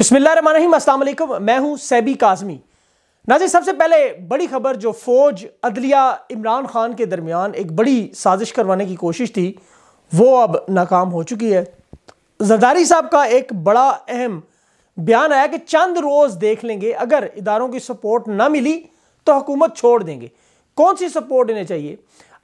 बसमिल्लाम मैं हूं सैबी काजमी नाजिर सबसे पहले बड़ी खबर जो फौज अदलिया इमरान खान के दरमियान एक बड़ी साजिश करवाने की कोशिश थी वो अब नाकाम हो चुकी है जरदारी साहब का एक बड़ा अहम बयान आया कि चंद रोज़ देख लेंगे अगर इदारों की सपोर्ट ना मिली तो हुकूमत छोड़ देंगे कौन सी सपोर्ट देने चाहिए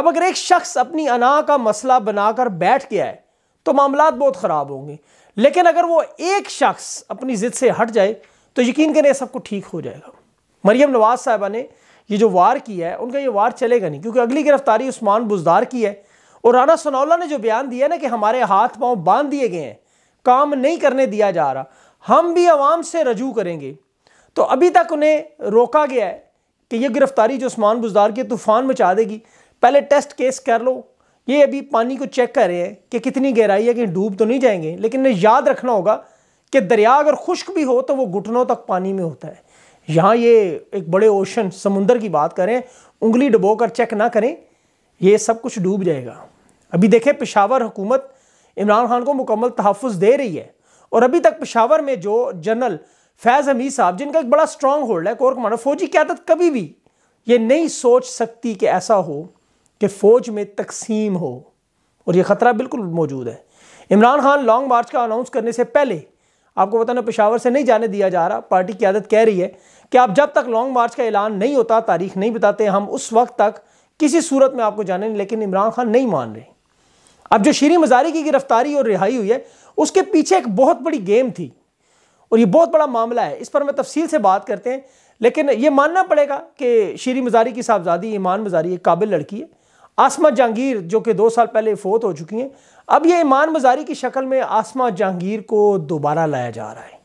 अब अगर एक शख्स अपनी अना का मसला बनाकर बैठ गया है तो मामला बहुत ख़राब होंगे लेकिन अगर वो एक शख्स अपनी ज़िद से हट जाए तो यकीन करें सबको ठीक हो जाएगा मरियम नवाज़ साहबा ने ये जो वार किया है उनका ये वार चलेगा नहीं क्योंकि अगली गिरफ्तारी उस्मान बुजदार की है और राना सनौला ने जो बयान दिया ना कि हमारे हाथ पाँव बांध दिए गए हैं काम नहीं करने दिया जा रहा हम भी आवाम से रजू करेंगे तो अभी तक उन्हें रोका गया है कि यह गिरफ्तारी जो उस्मान बुजदार की तूफ़ान मचा देगी पहले टेस्ट केस कर लो ये अभी पानी को चेक कर रहे हैं कि कितनी गहराई है कि डूब तो नहीं जाएंगे लेकिन ने याद रखना होगा कि दरिया अगर खुश्क भी हो तो वो घुटनों तक पानी में होता है यहाँ ये एक बड़े ओशन समुंदर की बात करें उंगली डुबो कर चेक ना करें ये सब कुछ डूब जाएगा अभी देखें पेशावर हुकूमत इमरान खान को मुकम्मल तहफ़ दे रही है और अभी तक पेशावर में जो जनरल फैज़ हमीद साहब जिनका एक बड़ा स्ट्रांग होल्ड है कोर कमांडर फौजी क्यादत कभी भी ये नहीं सोच सकती कि ऐसा हो कि फ़ौज में तकसीम हो और ये ख़तरा बिल्कुल मौजूद है इमरान खान लॉन्ग मार्च का अनाउंस करने से पहले आपको पता ना पेशावर से नहीं जाने दिया जा रहा पार्टी की आदत कह रही है कि आप जब तक लॉन्ग मार्च का ऐलान नहीं होता तारीख नहीं बताते हम उस वक्त तक किसी सूरत में आपको जाने नहीं लेकिन इमरान खान नहीं मान रहे अब जो शीरी मजारी की गिरफ्तारी और रिहाई हुई है उसके पीछे एक बहुत बड़ी गेम थी और ये बहुत बड़ा मामला है इस पर मैं तफसील से बात करते हैं लेकिन ये मानना पड़ेगा कि शीरी मजारी की साहबजादी ईमान मजारी एक काबिल लड़की है आसमा जहांगीर जो कि दो साल पहले फोत हो चुकी हैं अब ये ईमान मजारी की शक्ल में आसमा जहांगीर को दोबारा लाया जा रहा है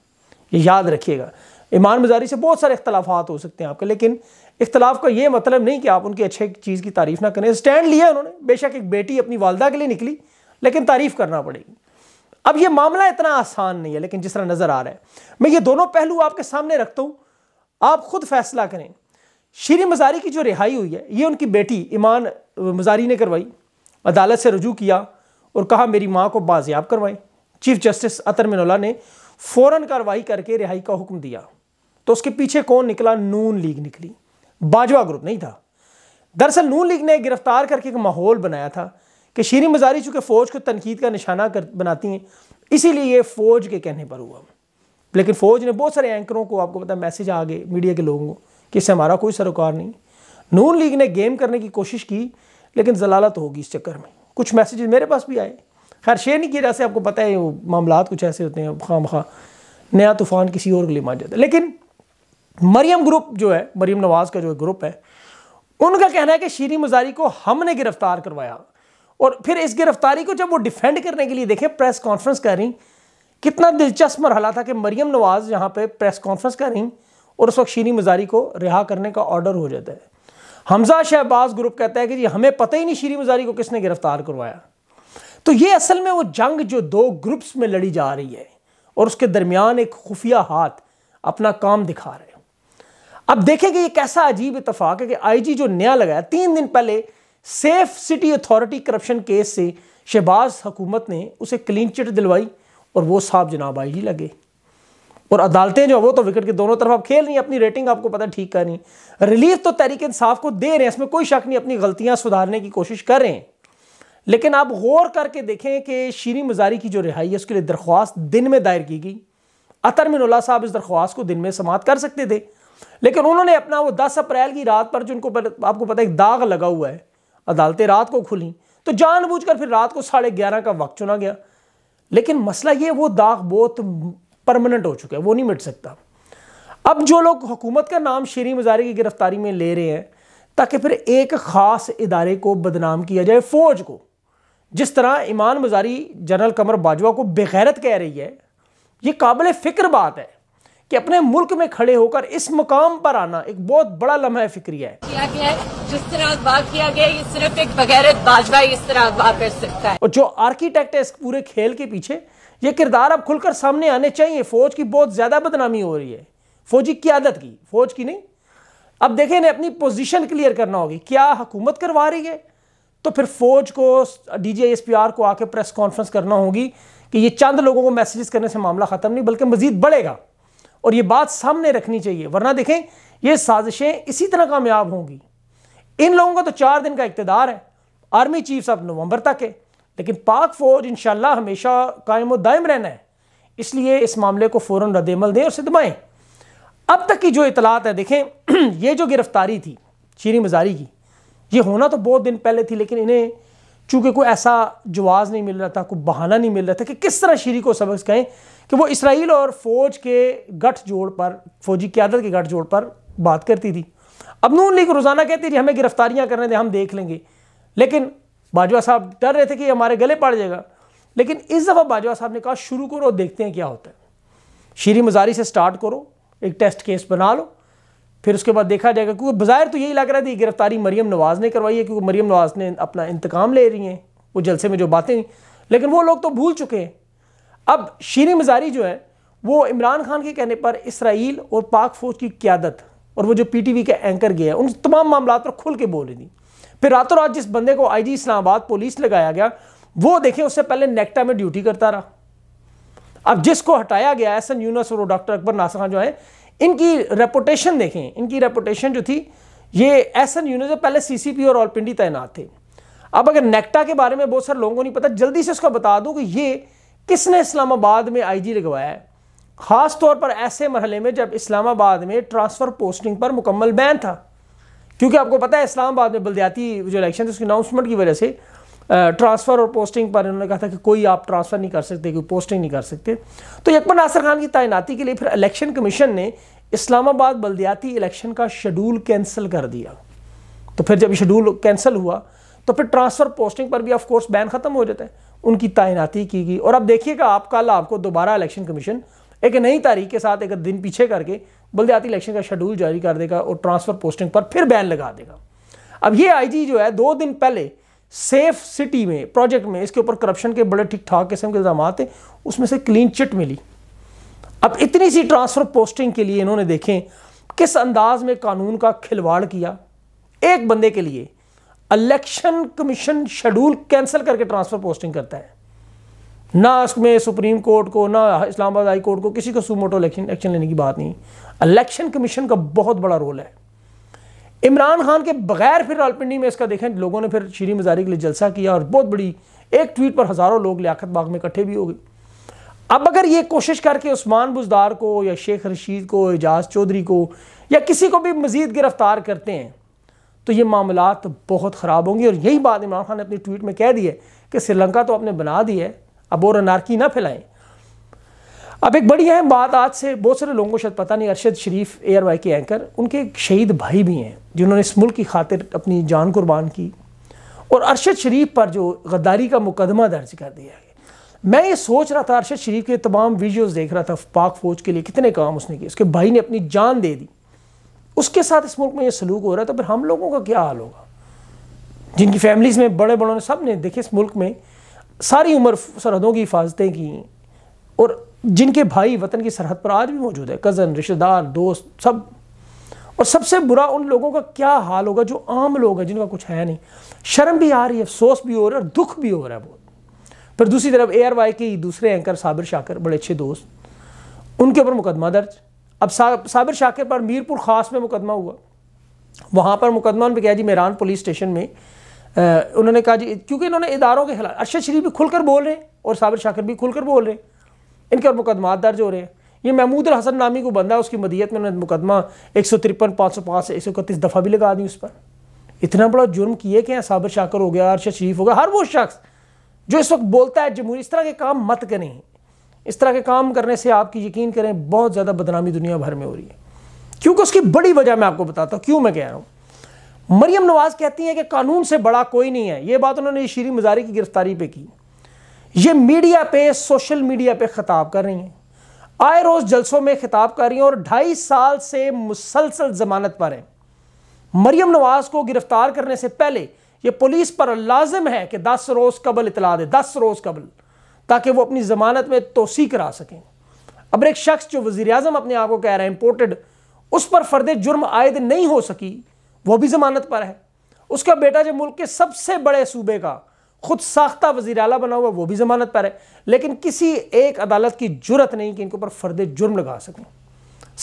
ये याद रखिएगा ईमान मजारी से बहुत सारे इख्तलाफात हो सकते हैं आपके लेकिन इख्तलाफ का ये मतलब नहीं कि आप उनकी अच्छे चीज़ की तारीफ़ ना करें स्टैंड लिया उन्होंने बेशक एक बेटी अपनी वालदा के लिए निकली लेकिन तारीफ़ करना पड़ेगी अब ये मामला इतना आसान नहीं है लेकिन जिस तरह नज़र आ रहा है मैं ये दोनों पहलू आपके सामने रखता हूँ आप खुद फैसला करें शीरी मजारी की जो रिहाई हुई है ये उनकी बेटी ईमान मजारी ने करवाई अदालत से रजू किया और कहा मेरी माँ को बाजियाब करवाएं चीफ जस्टिस अतर मिनोला ने फ़ौर कार्रवाई करके रिहाई का हुक्म दिया तो उसके पीछे कौन निकला नून लीग निकली बाजवा ग्रुप नहीं था दरअसल नून लीग ने गिरफ्तार करके एक माहौल बनाया था कि शीरी मजारी चूँकि फ़ौज को तनकीद का निशाना कर बनाती हैं इसीलिए ये फ़ौज के कहने पर हुआ लेकिन फ़ौज ने बहुत सारे एंकरों को आपको पता मैसेज आ गए मीडिया के लोगों को कि इससे हमारा कोई सरोकार नहीं नून लीग ने गेम करने की कोशिश की लेकिन जलालत होगी इस चक्कर में कुछ मैसेजेस मेरे पास भी आए खैर शेयर नहीं किया जैसे आपको पता है मामला कुछ ऐसे होते हैं खाम खा नया तूफ़ान किसी और के लिए मान जाता है लेकिन मरियम ग्रुप जो है मरियम नवाज़ का जो ग्रुप है उनका कहना है कि शीरी मजारी को हमने गिरफ्तार करवाया और फिर इस गिरफ्तारी को जब वो डिफेंड करने के लिए देखें प्रेस कॉन्फ्रेंस कर रही कितना दिलचस्प मरहला था कि मरियम नवाज़ यहाँ पर प्रेस कॉन्फ्रेंस कर रही और उस वक्त शीरी मजारी को रिहा करने का ऑर्डर हो जाता है हमजा शहबाज ग्रुप कहता है कि जी हमें पता ही नहीं शीरी मजारी को किसने गिरफ्तार करवाया तो ये असल में वो जंग जो दो ग्रुप्स में लड़ी जा रही है और उसके दरमियान एक खुफिया हाथ अपना काम दिखा रहे हैं अब देखें कि ये कैसा अजीब इतफाक है कि आईजी जो नया लगाया तीन दिन पहले safe city authority corruption case से शहबाज हुकूमत ने उसे क्लीन चिट दिलवाई और वो साहब जनाब आईजी लगे और अदालतें जो वो तो विकेट के दोनों तरफ आप खेल रही हैं अपनी रेटिंग आपको पता ठीक करनी रिलीफ तो तहरीक इंसाफ को दे रहे हैं इसमें कोई शक नहीं अपनी गलतियां सुधारने की कोशिश कर रहे हैं लेकिन आप गौर करके देखें कि शीरी मजारी की जो रिहाई है उसके लिए दरख्वास्त दिन में दायर की गई अतर मिनोला साहब इस दरख्वास्त को दिन में समाप्त कर सकते थे लेकिन उन्होंने अपना वो दस अप्रैल की रात पर जो उनको पर, आपको पता है एक दाग लगा हुआ है अदालतें रात को खुली तो जानबूझकर फिर रात को साढ़े ग्यारह का वक्त चुना गया लेकिन मसला ये वो दाग बहुत परमानेंट हो चुका है वो नहीं मिट सकता अब जो लोग हुकूमत का नाम शेरी मजारी की गिरफ्तारी में ले रहे हैं ताकि फिर एक ख़ास इदारे को बदनाम किया जाए फ़ौज को जिस तरह ईमान मजारी जनरल कमर बाजवा को बेगैरत कह रही है ये काबिल फ़िक्र बात है कि अपने मुल्क में खड़े होकर इस मुकाम पर आना एक बहुत बड़ा लम्हा फिक्री है किया गया जिस तरह अखबार किया गया ये सिर्फ एक बगैरत बाजवा इस तरह अखबार कर सकता है और जो आर्किटेक्ट है इस पूरे खेल के पीछे ये किरदार अब खुलकर सामने आने चाहिए फौज की बहुत ज़्यादा बदनामी हो रही है फौजी क्यादत की फौज की नहीं अब देखें इन्हें अपनी पोजीशन क्लियर करना होगी क्या हुकूमत करवा रही है तो फिर फौज को D G S P R को आके प्रेस कॉन्फ्रेंस करना होगी कि ये चंद लोगों को मैसेजेस करने से मामला ख़त्म नहीं बल्कि मजीद बढ़ेगा और ये बात सामने रखनी चाहिए वरना देखें ये साजिशें इसी तरह कामयाब होंगी इन लोगों का तो चार दिन का इकतदार है आर्मी चीफ साहब नवंबर तक है लेकिन पाक फौज इन हमेशा कायम दायम रहना है इसलिए इस मामले को फ़ौर रद्दमल दें और सिदमाएँ अब तक की जो इतलात है देखें ये जो गिरफ्तारी थी शीरी मजारी की ये होना तो बहुत दिन पहले थी लेकिन इन्हें चूँकि कोई ऐसा जवाब नहीं मिल रहा था कोई बहाना नहीं मिल रहा था कि किस तरह शीरी को सबक कहें कि वो इसराइल और फ़ौज के गठजोड़ पर फौजी क्यादत के गठजोड़ पर बात करती थी अब नून लीग रोज़ाना कहती थी हमें गिरफ्तारियाँ करने दें हम देख लेंगे लेकिन बाजवा साहब डर रहे थे कि हमारे गले पड़ जाएगा लेकिन इस दफ़ा बाजवा साहब ने कहा शुरू करो और देखते हैं क्या होता है शीरी मजारी से स्टार्ट करो एक टेस्ट केस बना लो फिर उसके बाद देखा जाएगा क्योंकि बाज़ाहिर तो यही लग रहा था कि गिरफ्तारी मरीम नवाज़ ने करवाई है क्योंकि मरीम नवाज़ ने अपना इंतकाम ले रही हैं वो जलसे में जो बातें हुई लेकिन वो लोग तो भूल चुके हैं अब शीरी मजारी जो है वो इमरान खान के कहने पर इसराइल और पाक फ़ौज की क्यादत और वो जो वी के एंकर गया उन तमाम मामला पर खुल के बोल रही थी फिर रातों रात जिस बंदे को आईजी इस्लामाबाद पुलिस लगाया गया वो देखें उससे पहले नेक्टा में ड्यूटी करता रहा अब जिसको हटाया गया एन यूनस और डॉक्टर अकबर नास खान जो है इनकी रेपोटेशन देखें इनकी रेपोटेशन जो थी ये एस एन यूनस पहले सीसीपी और ऑलपिंडी तैनात थे अब अगर नेक्टा के बारे में बहुत सारे लोगों को नहीं पता जल्दी से उसका बता दूं कि ये किसने इस्लामाबाद में आईजी लगवाया है ख़ास तौर पर ऐसे मरहले में जब इस्लामाबाद में ट्रांसफ़र पोस्टिंग पर मुकम्मल बैन था क्योंकि आपको पता है इस्लामाबाद में बल्दियाती जो इलेक्शन थे उसकी अनाउंसमेंट की वजह से ट्रांसफ़र और पोस्टिंग पर इन्होंने कहा था कि कोई आप ट्रांसफ़र नहीं कर सकते कोई पोस्टिंग नहीं कर सकते तो यकबर नासर खान की तैनाती के लिए फिर इलेक्शन कमीशन ने इस्लामाबाद बलदयाती इलेक्शन का शेड्यूल कैंसिल कर दिया तो फिर जब शेड्यूल कैंसिल हुआ तो फिर ट्रांसफ़र पोस्टिंग पर भी ऑफकोर्स बैन ख़त्म हो जाता है उनकी तैनाती की गई और अब देखिएगा आप कल आपको दोबारा इलेक्शन कमीशन एक नई तारीख के साथ एक दिन पीछे करके बल्दियाती इलेक्शन का शेड्यूल जारी कर देगा और ट्रांसफ़र पोस्टिंग पर फिर बैन लगा देगा अब ये आईजी जो है दो दिन पहले सेफ सिटी में प्रोजेक्ट में इसके ऊपर करप्शन के बड़े ठीक ठाक किस्म के इल्ज़ाम थे उसमें से क्लीन चिट मिली अब इतनी सी ट्रांसफ़र पोस्टिंग के लिए इन्होंने देखें किस अंदाज में कानून का खिलवाड़ किया एक बंदे के लिए इलेक्शन कमीशन शेड्यूल कैंसिल करके ट्रांसफ़र पोस्टिंग करता है ना उसमें सुप्रीम कोर्ट को ना इस्लामाबाद हाई कोर्ट को किसी को सुमोटो इलेक्शन एक्शन लेने की बात नहीं इलेक्शन कमीशन का बहुत बड़ा रोल है इमरान खान के बगैर फिर रालपिंडी में इसका देखें लोगों ने फिर शीरी मजारी के लिए जलसा किया और बहुत बड़ी एक ट्वीट पर हज़ारों लोग लियाकत बाग में इकट्ठे भी हो गए अब अगर ये कोशिश करके उस्मान बुजदार को या शेख रशीद को एजाज चौधरी को या किसी को भी मज़ीद गिरफ़्तार करते हैं तो ये मामला बहुत ख़राब होंगे और यही बात इमरान खान ने अपनी ट्वीट में कह दी है कि श्रीलंका तो आपने बना दी है अब और अनारकी ना फैलाएं अब एक बड़ी अहम बात आज से बहुत सारे लोगों को शायद पता नहीं Arshad Sharif A R Y के एंकर उनके एक शहीद भाई भी हैं जिन्होंने इस मुल्क की खातिर अपनी जान कुर्बान की और अरशद शरीफ पर जो गद्दारी का मुकदमा दर्ज कर दिया है मैं ये सोच रहा था अरशद शरीफ के तमाम वीडियोज देख रहा था पाक फौज के लिए कितने काम उसने किए उसके भाई ने अपनी जान दे दी उसके साथ इस मुल्क में ये सलूक हो रहा था फिर हम लोगों का क्या हाल होगा जिनकी फैमिलीज़ में बड़े बड़ों ने सब ने देखे इस मुल्क में सारी उम्र सरहदों की हिफाजतें की और जिनके भाई वतन की सरहद पर आज भी मौजूद है कज़न रिश्तेदार दोस्त सब और सबसे बुरा उन लोगों का क्या हाल होगा जो आम लोग हैं जिनका कुछ है नहीं शर्म भी आ रही है अफसोस भी हो रहा है और दुख भी हो रहा है बहुत पर दूसरी तरफ ए आर वाई के दूसरे एंकर साबिर शाकर बड़े अच्छे दोस्त उनके ऊपर मुकदमा दर्ज अब साबिर शाकर पर मीरपुर खास में मुकदमा हुआ वहाँ पर मुकदमा उन पर क्या जी मेहरान पुलिस स्टेशन में उन्होंने कहा जी क्योंकि इन्होंने इदारों के खिलाफ अरशद शरीफ भी खुलकर बोल रहे हैं और साबिर शाकिर भी खुलकर बोल रहे हैं इनके और मुकदमा दर्ज हो रहे हैं ये महमूद और हसन नामी को बंदा उसकी मदियत में उन्होंने मुकदमा एक सौ तिरपन पाँच सौ पाँच से एक सौ इकतीस दफ़ा भी लगा दी उस पर इतना बड़ा जुर्म किए कि साबिर शाकर हो गया अरशद शरीफ हो गया हर वो शख्स जो इस वक्त बोलता है जमहूरी इस तरह के काम मत करें इस तरह के काम करने से आपकी यकीन करें बहुत ज़्यादा बदनामी दुनिया भर में हो रही है क्योंकि उसकी बड़ी वजह मैं आपको बताता हूँ क्यों मैं कह रहा हूँ मरियम नवाज कहती हैं कि कानून से बड़ा कोई नहीं है ये बात उन्होंने शीरी मजारी की गिरफ्तारी पे की ये मीडिया पे सोशल मीडिया पे खिताब कर रही हैं आए रोज़ जलसों में खिताब कर रही हैं और ढाई साल से मुसलसल जमानत पर हैं मरियम नवाज को गिरफ्तार करने से पहले यह पुलिस पर लाजम है कि दस रोज़ कबल इतला दे दस रोज़ कबल ताकि वो अपनी ज़मानत में तोसी करा सकें अब एक शख्स जो वजीर अजम अपने आप को कह रहे हैं इंपोर्टेड उस पर फर्द जुर्म आयद नहीं हो सकी वो भी ज़मानत पर है उसका बेटा जो मुल्क के सबसे बड़े सूबे का खुद साख्ता वजीर अला बना हुआ वो भी ज़मानत पर है लेकिन किसी एक अदालत की जरूरत नहीं कि इनके ऊपर फर्द जुर्म लगा सकें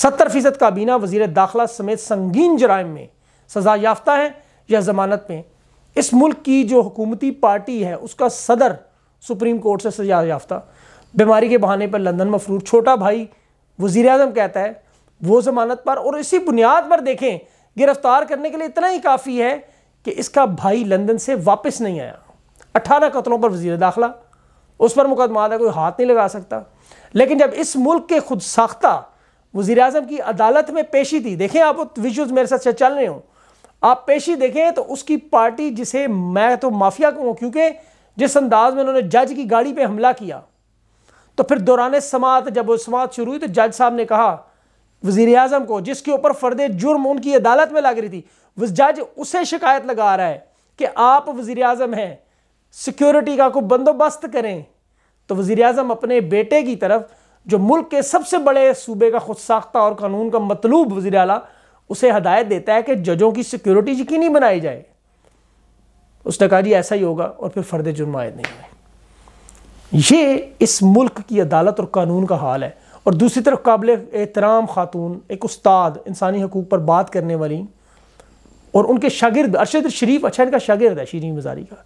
सत्तर फीसद काबीना वजीर दाखिला समेत संगीन जराइम में सजा याफ्ता है या ज़मानत में इस मुल्क की जो हुकूमती पार्टी है उसका सदर सुप्रीम कोर्ट से सजा याफ्ता बीमारी के बहाने पर लंदन मफरूर छोटा भाई वजीर अजम कहता है वो ज़मानत पर और इसी बुनियाद पर देखें गिरफ्तार करने के लिए इतना ही काफ़ी है कि इसका भाई लंदन से वापस नहीं आया अठारह कतलों पर वजीर दाखिला उस पर मुकदमा है कोई हाथ नहीं लगा सकता लेकिन जब इस मुल्क के खुद साख्ता वजीर अजम की अदालत में पेशी थी देखें आप विजुअल मेरे साथ चल रहे हो आप पेशी देखें तो उसकी पार्टी जिसे मैं तो माफिया कहूँ क्योंकि जिस अंदाज में उन्होंने जज की गाड़ी पर हमला किया तो फिर दौरान समात जब वो समात शुरू हुई तो जज साहब ने कहा वजीर अजम को जिसके ऊपर फर्द जुर्म उनकी अदालत में लग रही थी जज उसे शिकायत लगा रहा है कि आप वजीर अजम हैं सिक्योरिटी का को बंदोबस्त करें तो वजीर अजम अपने बेटे की तरफ जो मुल्क के सबसे बड़े सूबे का खुद साख्ता और कानून का मतलूब वजीर अला उसे हदायत देता है कि जजों की सिक्योरिटी यकीनी बनाई जाए उसने कहा जी ऐसा ही होगा और फिर फर्द जुर्म आयद नहीं हुए ये इस मुल्क की अदालत और कानून का हाल है और दूसरी तरफ काबिल एहतराम ख़ातून एक उस्ताद इंसानी हकूक़ पर बात करने वाली और उनके शागिर्द अरशद शरीफ अच्छा इनका शागिर्द है शीरी मजारी का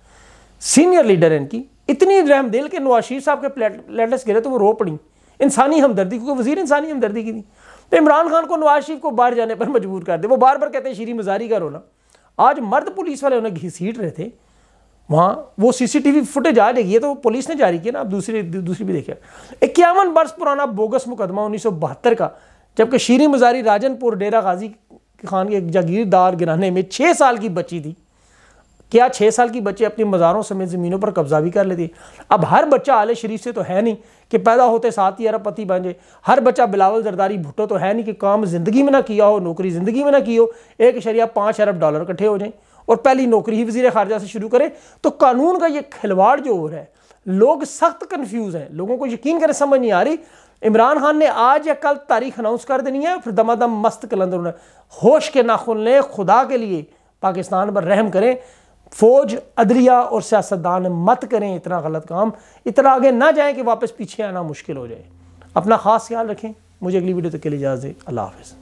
सीनियर लीडर है इनकी इतनी रहम दिल के नवाज शरीफ साहब के लेटर्स गिरे तो वो रो पड़ी इंसानी हमदर्दी क्योंकि वजीर इंसानी हमदर्दी की थी तो इमरान खान को नवाज शरीफ को बाहर जाने पर मजबूर कर दे वो बार बार कहते हैं शीरी मजारी का रोना आज मर्द पुलिस वाले उन्हें घसीट रहे थे वहाँ वो सीसीटीवी फुटेज आ जाएगी ये तो पुलिस ने जारी किया ना आप दूसरी दूसरी भी देखिए इक्यावन वर्ष पुराना बोगस मुकदमा उन्नीस का जबकि शीरी मजारी राजनपुर डेरा गाजी खान के जागीरदार गिराने में छः साल की बच्ची थी क्या छः साल की बच्चे अपनी मज़ारों समेत ज़मीनों पर कब्जा भी कर लेती अब हर बच्चा आले शरीफ से तो है नहीं कि पैदा होते साथ ही अरब पति बन जाए हर बच्चा बिलावल जरदारी भुट्टो तो है नहीं कि काम ज़िंदगी में ना किया हो नौकरी ज़िंदगी में ना की हो एक शरिया पाँच अरब डॉलर इकट्ठे हो जाएँ और पहली नौकरी ही वजीर खारजा से शुरू करें तो कानून का ये खिलवाड़ जो हो रहा है लोग सख्त कन्फ्यूज़ हैं लोगों को यकीन करें समझ नहीं आ रही इमरान खान ने आज या कल तारीख अनाउंस कर देनी है फिर दम मस्त कलंदर उन्हें होश के नाखुन लें खुदा के लिए पाकिस्तान पर रहम करें फौज अदलिया और सियासतदान मत करें इतना गलत काम इतना आगे ना जाएं कि वापस पीछे आना मुश्किल हो जाए अपना ख़ास ख्याल रखें मुझे अगली वीडियो तक के लिए इजाज़ दें अल्लाह हाफिज़